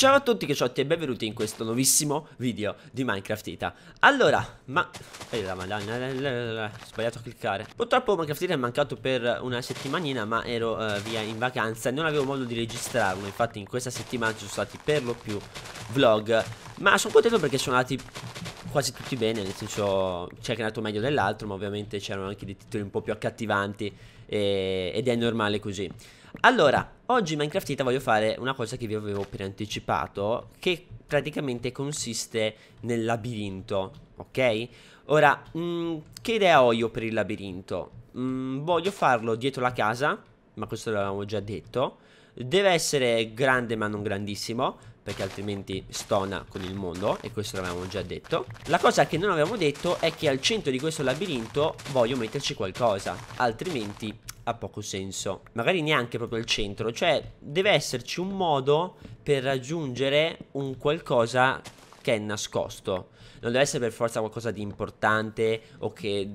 Ciao a tutti che ciotti e benvenuti in questo nuovissimo video di Minecraft Ita Allora, ma... Ehi la madonna, Sbagliato a cliccare Purtroppo Minecraft Ita è mancato per una settimanina Ma ero uh, via in vacanza e non avevo modo di registrarlo Infatti in questa settimana ci sono stati per lo più vlog Ma sono contento perché sono andati quasi tutti bene Nel senso c'è che è andato meglio dell'altro Ma ovviamente c'erano anche dei titoli un po' più accattivanti e... Ed è normale così allora, oggi in Minecraft Ita voglio fare una cosa che vi avevo preanticipato, che praticamente consiste nel labirinto, ok? Ora, mh, mm, che idea ho io per il labirinto? Mh, mm, voglio farlo dietro la casa, ma questo l'avevamo già detto. Deve essere grande ma non grandissimo perché altrimenti stona con il mondo e questo l'avevamo già detto. La cosa che non avevamo detto è che al centro di questo labirinto voglio metterci qualcosa, altrimenti ha poco senso. Magari neanche proprio al centro, cioè deve esserci un modo per raggiungere un qualcosa che è nascosto. Non deve essere per forza qualcosa di importante o che,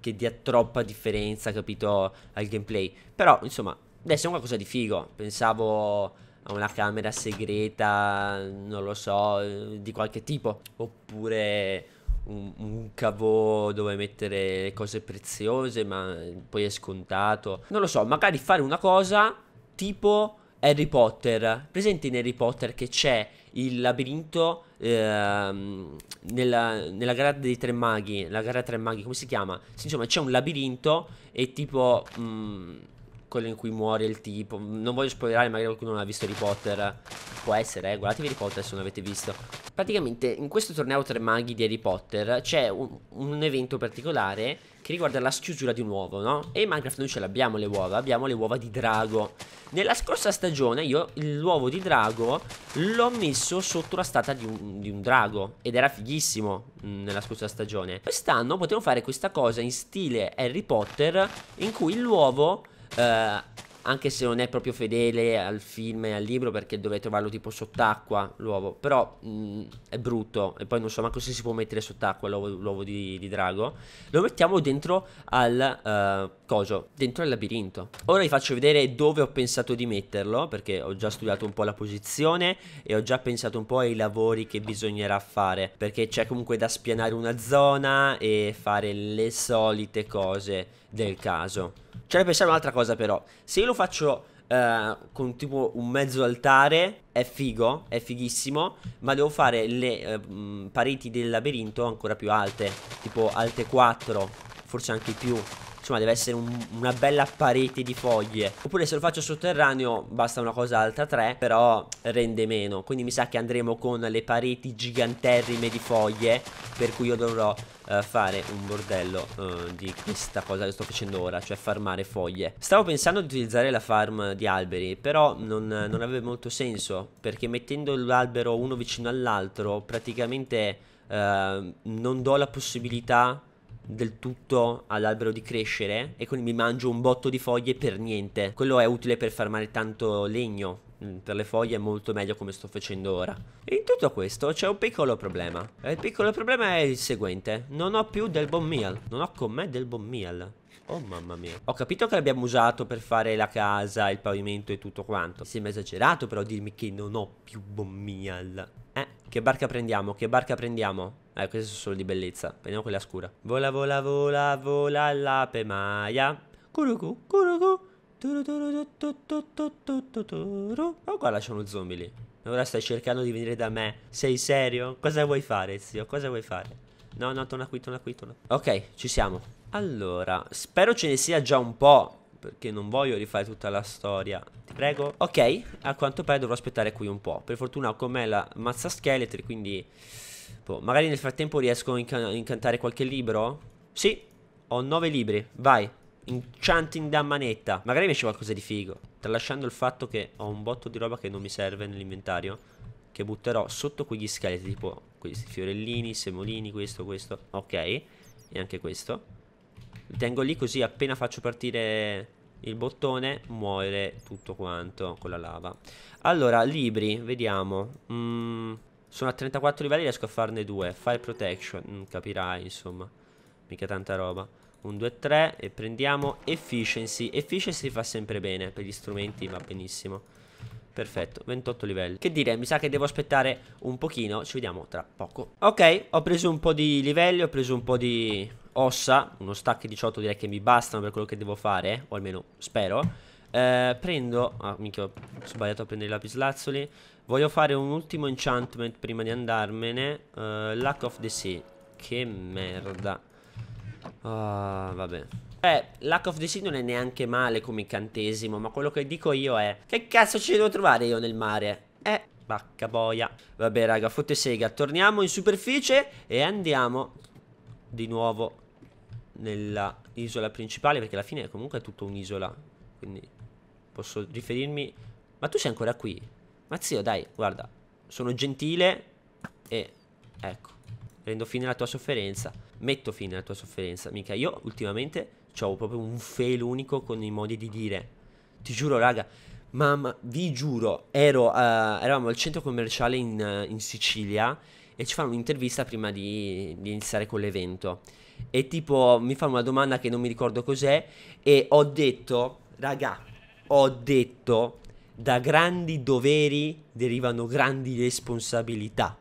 che dia troppa differenza, capito, al gameplay. Però, insomma, deve essere qualcosa di figo. Pensavo a una camera segreta, non lo so, di qualche tipo. Oppure un, un cavo dove mettere le cose preziose, ma poi è scontato. Non lo so, magari fare una cosa tipo Harry Potter. Presente in Harry Potter che c'è il labirinto ehm, nella, nella, gara dei tre maghi. La gara dei tre maghi, come si chiama? Sì, insomma, c'è un labirinto e tipo... Mh, mm, quello in cui muore il tipo. Non voglio spoilerare, magari qualcuno non ha visto Harry Potter. Può essere, eh. Guardatevi Harry Potter se non l'avete visto. Praticamente in questo torneo tre maghi di Harry Potter c'è un, un, evento particolare che riguarda la schiusura di un uovo, no? E in Minecraft non ce l'abbiamo le uova, abbiamo le uova di drago. Nella scorsa stagione io l'uovo di drago l'ho messo sotto la statua di un, di un drago ed era fighissimo mm, nella scorsa stagione. Quest'anno potevo fare questa cosa in stile Harry Potter in cui l'uovo eh, anche se non è proprio fedele al film e al libro perché dovete trovarlo tipo sott'acqua l'uovo, però mh, mm, è brutto e poi non so manco se si può mettere sott'acqua l'uovo, di, di, drago, lo mettiamo dentro al uh, coso, dentro al labirinto. Ora vi faccio vedere dove ho pensato di metterlo perché ho già studiato un po' la posizione e ho già pensato un po' ai lavori che bisognerà fare perché c'è comunque da spianare una zona e fare le solite cose del caso. C'è da pensare un'altra cosa però. Se io lo faccio eh, con tipo un mezzo altare, è figo, è fighissimo, ma devo fare le eh, pareti del labirinto ancora più alte, tipo alte 4, forse anche più faccio ma deve essere un, una bella parete di foglie Oppure se lo faccio sotterraneo basta una cosa alta 3 Però rende meno Quindi mi sa che andremo con le pareti giganterrime di foglie Per cui io dovrò uh, fare un bordello uh, di questa cosa che sto facendo ora Cioè farmare foglie Stavo pensando di utilizzare la farm di alberi Però non, non aveva molto senso Perché mettendo l'albero uno vicino all'altro Praticamente... Uh, non do la possibilità del tutto all'albero di crescere e quindi mi mangio un botto di foglie per niente. Quello è utile per farmare tanto legno. Mm, per le foglie è molto meglio come sto facendo ora. E in tutto questo c'è un piccolo problema. E il piccolo problema è il seguente. Non ho più del bon meal. Non ho con me del bon meal. Oh mamma mia Ho capito che l'abbiamo usato per fare la casa, il pavimento e tutto quanto sembra esagerato però dirmi che non ho più bon meal Eh, che barca prendiamo? Che barca prendiamo? Eh, queste sono solo di bellezza. Prendiamo quella scura. Vola, vola, vola, vola l'ape maia. Curucu, curucu. Oh, qua c'è uno zombie lì. Ora stai cercando di venire da me. Sei serio? Cosa vuoi fare, zio? Cosa vuoi fare? No, no, torna qui, torna qui, torna. Ok, ci siamo. Allora, spero ce ne sia già un po'. Perché non voglio rifare tutta la storia. Ti prego. Ok, a quanto pare dovrò aspettare qui un po'. Per fortuna ho con me la mazza scheletri, quindi... Boh, magari nel frattempo riesco a inca incantare qualche libro? Sì, ho nove libri, vai. Enchanting da manetta. Magari mi esce qualcosa di figo. Tralasciando il fatto che ho un botto di roba che non mi serve nell'inventario. Che butterò sotto quegli scheletri. Tipo questi fiorellini, semolini, questo, questo. Ok. E anche questo. Li tengo lì così appena faccio partire il bottone muore tutto quanto con la lava. Allora, libri, vediamo. Mm, sono a 34 livelli riesco a farne due. Fire protection, mm, capirai insomma. Mica tanta roba. 1, 2-3 e prendiamo efficiency. Efficiency fa sempre bene, per gli strumenti va benissimo. Perfetto, 28 livelli. Che dire, mi sa che devo aspettare un pochino, ci vediamo tra poco. Ok, ho preso un po' di livelli, ho preso un po' di ossa, uno stack 18 direi che mi bastano per quello che devo fare, o almeno spero. Eh, prendo... Ah, minchia, ho sbagliato a prendere i lapislazzoli. Voglio fare un ultimo enchantment prima di andarmene. Eh, Lack of the Sea. Che merda. Ah, vabbè. Beh, Lack of the Sea non è neanche male come incantesimo, ma quello che dico io è... Che cazzo ci devo trovare io nel mare? Eh, bacca boia. Vabbè, raga, fotte sega. Torniamo in superficie e andiamo di nuovo nella isola principale, perché alla fine comunque è tutta un'isola. Quindi posso riferirmi... Ma tu sei ancora qui? Ma zio, dai, guarda. Sono gentile e... Ecco. prendo fine alla tua sofferenza. Metto fine alla tua sofferenza. Mica io ultimamente ho proprio un fail unico con i modi di dire. Ti giuro, raga. Mamma, vi giuro, ero, uh, eravamo al centro commerciale in, uh, in Sicilia e ci fanno un'intervista prima di, di iniziare con l'evento. E tipo mi fanno una domanda che non mi ricordo cos'è e ho detto, raga, ho detto da grandi doveri derivano grandi responsabilità.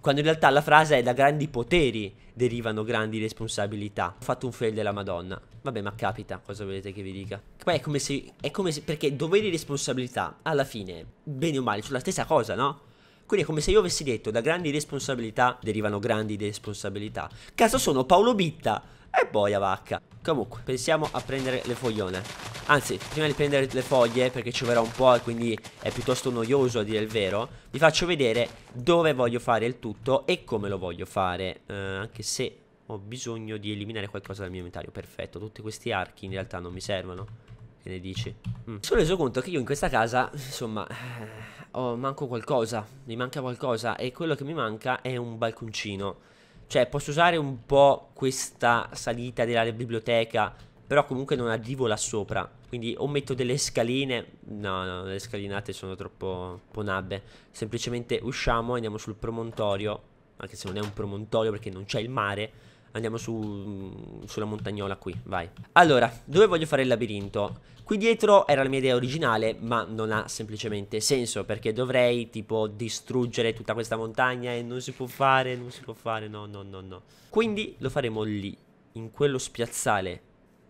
Quando in realtà la frase è da grandi poteri derivano grandi responsabilità. Ho fatto un fail della Madonna. Vabbè, ma capita, cosa volete che vi dica? Poi è come se, è come se, perché doveri e responsabilità, alla fine, bene o male, sono la stessa cosa, no? Quindi è come se io avessi detto da grandi responsabilità derivano grandi responsabilità. Cazzo sono Paolo Bitta e boia vacca. Comunque, pensiamo a prendere le foglione. Anzi, prima di prendere le foglie, perché ci verrà un po' e quindi è piuttosto noioso a dire il vero, vi faccio vedere dove voglio fare il tutto e come lo voglio fare. Eh, anche se ho bisogno di eliminare qualcosa dal mio inventario. Perfetto, tutti questi archi in realtà non mi servono. Che ne dici? Mi mm. sono reso conto che io in questa casa, insomma... Eh, oh, manco qualcosa, mi manca qualcosa e quello che mi manca è un balconcino. Cioè, posso usare un po' questa salita della biblioteca, però comunque non arrivo là sopra. Quindi o metto delle scaline, no, no, le scalinate sono troppo ponabbe. Semplicemente usciamo, andiamo sul promontorio, anche se non è un promontorio perché non c'è il mare Andiamo su, mm, sulla montagnola qui, vai Allora, dove voglio fare il labirinto? Qui dietro era la mia idea originale Ma non ha semplicemente senso Perché dovrei tipo distruggere tutta questa montagna E non si può fare, non si può fare No, no, no, no Quindi lo faremo lì In quello spiazzale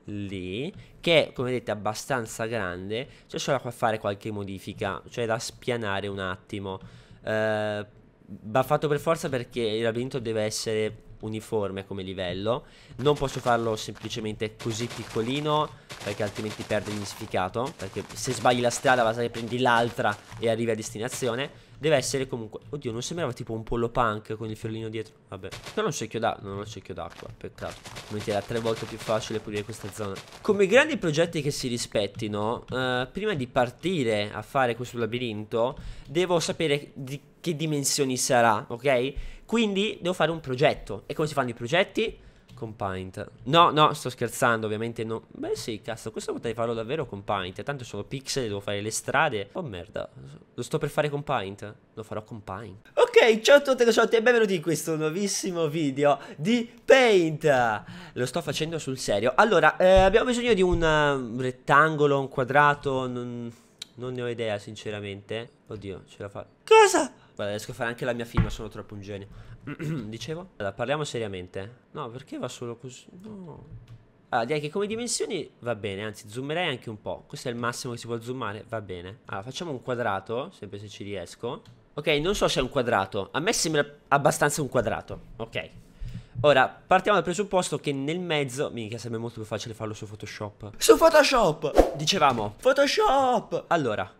lì Che è, come vedete abbastanza grande C'è solo da fare qualche modifica Cioè da spianare un attimo eh, Va fatto per forza perché il labirinto deve essere uniforme come livello Non posso farlo semplicemente così piccolino Perché altrimenti perde il significato Perché se sbagli la strada vas a prendi l'altra e arrivi a destinazione Deve essere comunque... Oddio, non sembrava tipo un pollo punk con il fiorellino dietro. Vabbè. Però non c'è secchio d'acqua. Non c'è secchio d'acqua. Peccato. Ovviamente era tre volte più facile pulire questa zona. Come grandi progetti che si rispettino, eh, prima di partire a fare questo labirinto, devo sapere di che dimensioni sarà, ok? Quindi devo fare un progetto. E come si fanno i progetti? Con Paint. No, no, sto scherzando, ovviamente no. Beh sì, cazzo, questo potrei farlo davvero con Paint. Tanto sono pixel, devo fare le strade. Oh merda, lo sto per fare con Paint. Lo farò con Paint. Ok, ciao a tutti e benvenuti in questo nuovissimo video di Paint. Lo sto facendo sul serio. Allora, eh, abbiamo bisogno di un eh, rettangolo, un quadrato, non, non ne ho idea sinceramente. Oddio, ce la fa. Cosa? Guarda, riesco a fare anche la mia firma, sono troppo un genio. Dicevo? Allora, parliamo seriamente. No, perché va solo così? No. Allora, ah, direi che come dimensioni va bene, anzi zoomerei anche un po'. Questo è il massimo che si può zoomare, va bene. Allora, facciamo un quadrato, sempre se ci riesco. Ok, non so se è un quadrato. A me sembra abbastanza un quadrato. Ok. Ora, partiamo dal presupposto che nel mezzo... Minchia, sarebbe molto più facile farlo su Photoshop. Su Photoshop! Dicevamo... Photoshop! Allora,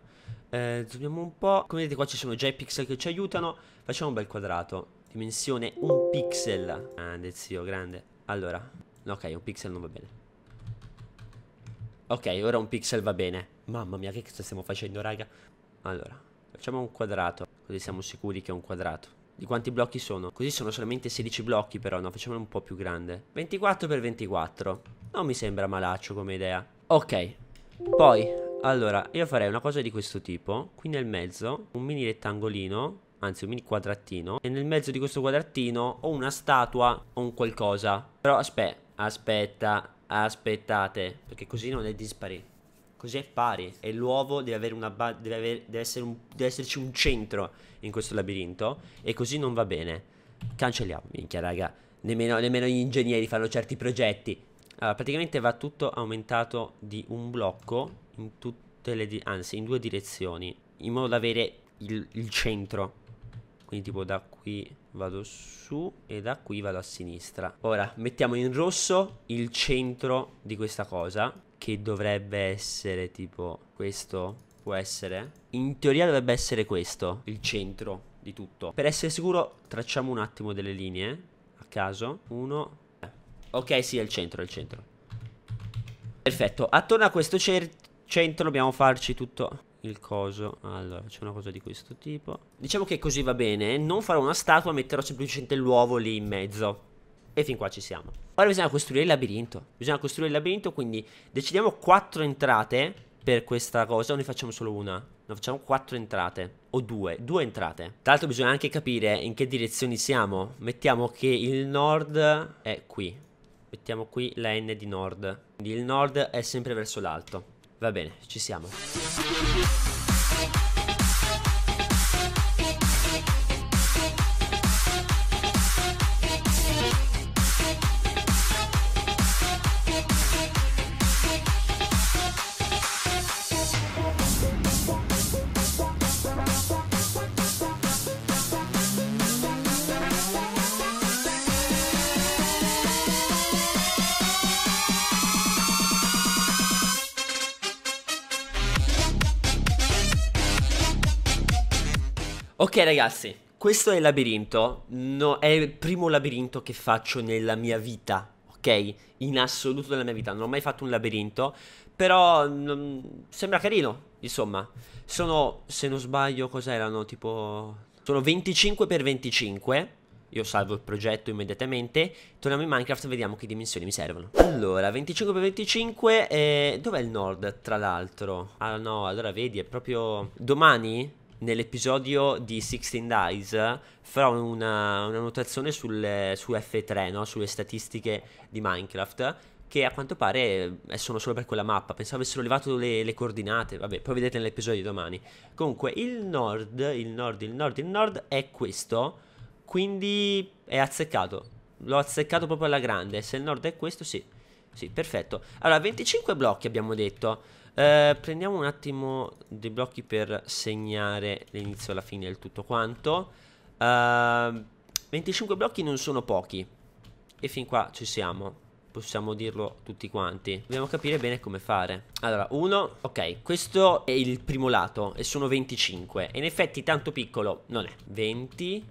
eh, zoomiamo un po'. Come vedete qua ci sono già i pixel che ci aiutano. Facciamo un bel quadrato. Dimensione 1 pixel. Grande zio, grande. Allora, ok, un pixel non va bene. Ok, ora un pixel va bene. Mamma mia, che cosa stiamo facendo, raga? Allora, facciamo un quadrato. Così siamo sicuri che è un quadrato. Di quanti blocchi sono? Così sono solamente 16 blocchi però, no? Facciamolo un po' più grande. 24 x 24. Non mi sembra malaccio come idea. Ok. Poi, allora, io farei una cosa di questo tipo. Qui nel mezzo, un mini rettangolino, anzi un mini quadratino. E nel mezzo di questo quadratino ho una statua o un qualcosa. Però aspetta, aspetta, aspettate. Perché così non è dispari. Così è pari. E l'uovo deve, deve, avere, deve, essere deve esserci un centro in questo labirinto. E così non va bene. Cancelliamo, minchia raga. Nemmeno, nemmeno gli ingegneri fanno certi progetti. Allora, praticamente va tutto aumentato di un blocco in tutte le di- anzi in due direzioni, in modo da avere il, il centro. Quindi tipo da qui vado su e da qui vado a sinistra. Ora mettiamo in rosso il centro di questa cosa che dovrebbe essere tipo questo può essere. In teoria dovrebbe essere questo il centro di tutto. Per essere sicuro tracciamo un attimo delle linee a caso. Uno, Ok, sì, è il centro, è il centro. Perfetto, attorno a questo centro dobbiamo farci tutto il coso. Allora, c'è una cosa di questo tipo. Diciamo che così va bene. Non farò una statua, metterò semplicemente l'uovo lì in mezzo. E fin qua ci siamo. Ora bisogna costruire il labirinto. Bisogna costruire il labirinto, quindi decidiamo quattro entrate per questa cosa. O ne facciamo solo una? No, facciamo quattro entrate. O due. Due entrate. Tra l'altro bisogna anche capire in che direzioni siamo. Mettiamo che il nord è qui. Mettiamo qui la N di nord. Quindi il nord è sempre verso l'alto. Va bene, ci siamo. Ok ragazzi, questo è il labirinto, no, è il primo labirinto che faccio nella mia vita, ok? In assoluto nella mia vita, non ho mai fatto un labirinto, però non, sembra carino, insomma. Sono, se non sbaglio, cos'erano? Tipo... Sono 25 x 25, io salvo il progetto immediatamente, torniamo in Minecraft e vediamo che dimensioni mi servono. Allora, 25x25, eh, dov'è il nord, tra l'altro? Ah no, allora vedi, è proprio... Domani? nell'episodio di 16 Dice farò una, una notazione sulle, su F3, no? sulle statistiche di Minecraft, che a quanto pare eh, sono solo per quella mappa. Pensavo avessero levato le, le, coordinate. Vabbè, poi vedete nell'episodio di domani. Comunque, il nord, il nord, il nord, il nord è questo. Quindi è azzeccato. L'ho azzeccato proprio alla grande. Se il nord è questo, sì. Sì, perfetto. Allora, 25 blocchi abbiamo detto. Eh, prendiamo un attimo dei blocchi per segnare l'inizio e la fine del tutto quanto. Eh, 25 blocchi non sono pochi. E fin qua ci siamo possiamo dirlo tutti quanti. Dobbiamo capire bene come fare. Allora, uno, ok, questo è il primo lato e sono 25. E in effetti tanto piccolo non è. 20,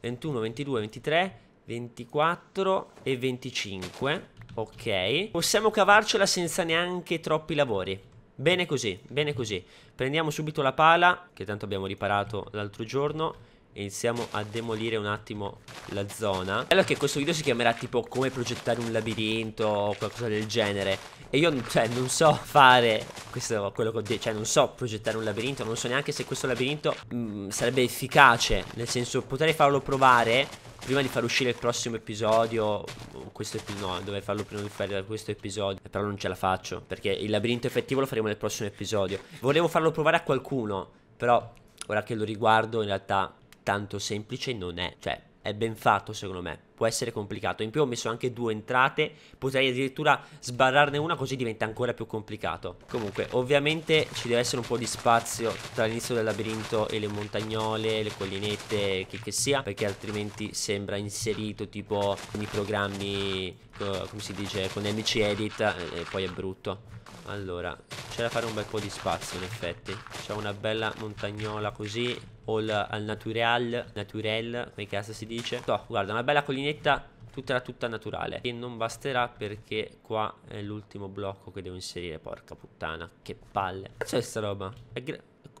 21, 22, 23, 24 e 25. Ok. Possiamo cavarcela senza neanche troppi lavori. Bene così, bene così. Prendiamo subito la pala, che tanto abbiamo riparato l'altro giorno. Iniziamo a demolire un attimo la zona Bello che questo video si chiamerà tipo come progettare un labirinto o qualcosa del genere E io cioè, non so fare questo, quello che ho detto Cioè non so progettare un labirinto Non so neanche se questo labirinto mh, mm, sarebbe efficace Nel senso potrei farlo provare prima di far uscire il prossimo episodio mm, questo episodio no dovrei farlo prima di fare questo episodio eh, però non ce la faccio perché il labirinto effettivo lo faremo nel prossimo episodio volevo farlo provare a qualcuno però ora che lo riguardo in realtà tanto semplice non è, cioè è ben fatto secondo me, può essere complicato. In più ho messo anche due entrate, potrei addirittura sbarrarne una così diventa ancora più complicato. Comunque, ovviamente ci deve essere un po' di spazio tra l'inizio del labirinto e le montagnole, le collinette, che che sia, perché altrimenti sembra inserito tipo nei programmi, come si dice, con MC Edit eh, e poi è brutto. Allora, c'è da fare un bel po' di spazio in effetti C'è una bella montagnola così All al natural Naturel come cazzo si dice Toh, Guarda una bella collinetta tutta, tutta naturale Che non basterà perché qua è l'ultimo blocco che devo inserire Porca puttana che palle C'è sta roba? È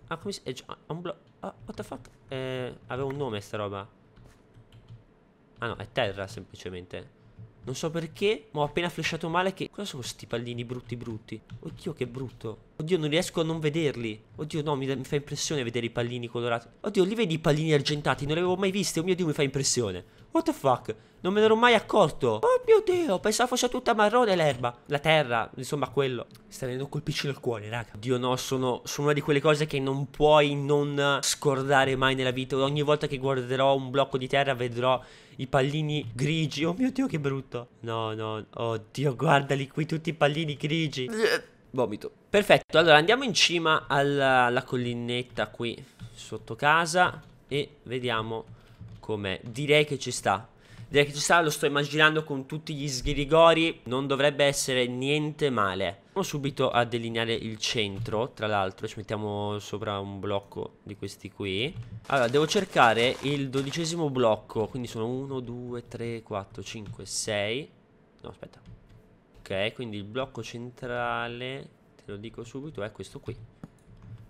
ah come si... È un blocco Ah what the fuck eh, Aveva un nome sta roba Ah no è terra semplicemente non so perché, ma ho appena flashato male che... Cosa sono questi pallini brutti brutti? Oddio che brutto. Oddio non riesco a non vederli. Oddio no, mi, mi, fa impressione vedere i pallini colorati. Oddio, li vedi i pallini argentati? Non li avevo mai visti. Oh mio Dio, mi fa impressione. What the fuck? Non me ne ero mai accorto. Oh mio Dio, pensavo fosse tutta marrone l'erba. La terra, insomma quello. Sta venendo un colpicino al cuore, raga. Dio no, sono, sono, una di quelle cose che non puoi non scordare mai nella vita. Ogni volta che guarderò un blocco di terra vedrò i pallini grigi. Oh mio Dio, che brutto. No, no, oddio, guardali qui tutti i pallini grigi. Vomito. Perfetto, allora andiamo in cima alla, alla collinetta qui sotto casa e vediamo come Direi che ci sta. Direi che ci sta, lo sto immaginando con tutti gli sghirigori, non dovrebbe essere niente male. Andiamo subito a delineare il centro, tra l'altro ci mettiamo sopra un blocco di questi qui. Allora, devo cercare il dodicesimo blocco, quindi sono 1, 2, 3, 4, 5, 6. No, aspetta. Ok, quindi il blocco centrale, te lo dico subito, è questo qui.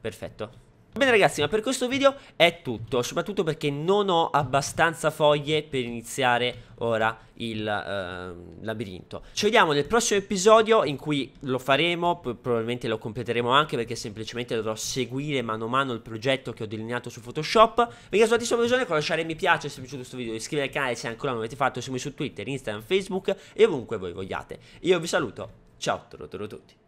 Perfetto. Bene ragazzi ma per questo video è tutto soprattutto perché non ho abbastanza foglie per iniziare ora il eh, labirinto Ci vediamo nel prossimo episodio in cui lo faremo probabilmente lo completeremo anche perché semplicemente dovrò seguire mano a mano il progetto che ho delineato su Photoshop Vi chiedo tantissimo bisogno di lasciare mi piace se vi è piaciuto questo video iscrivervi al canale se ancora non l'avete fatto Seguirmi su Twitter, Instagram, Facebook e ovunque voi vogliate Io vi saluto, ciao a tutti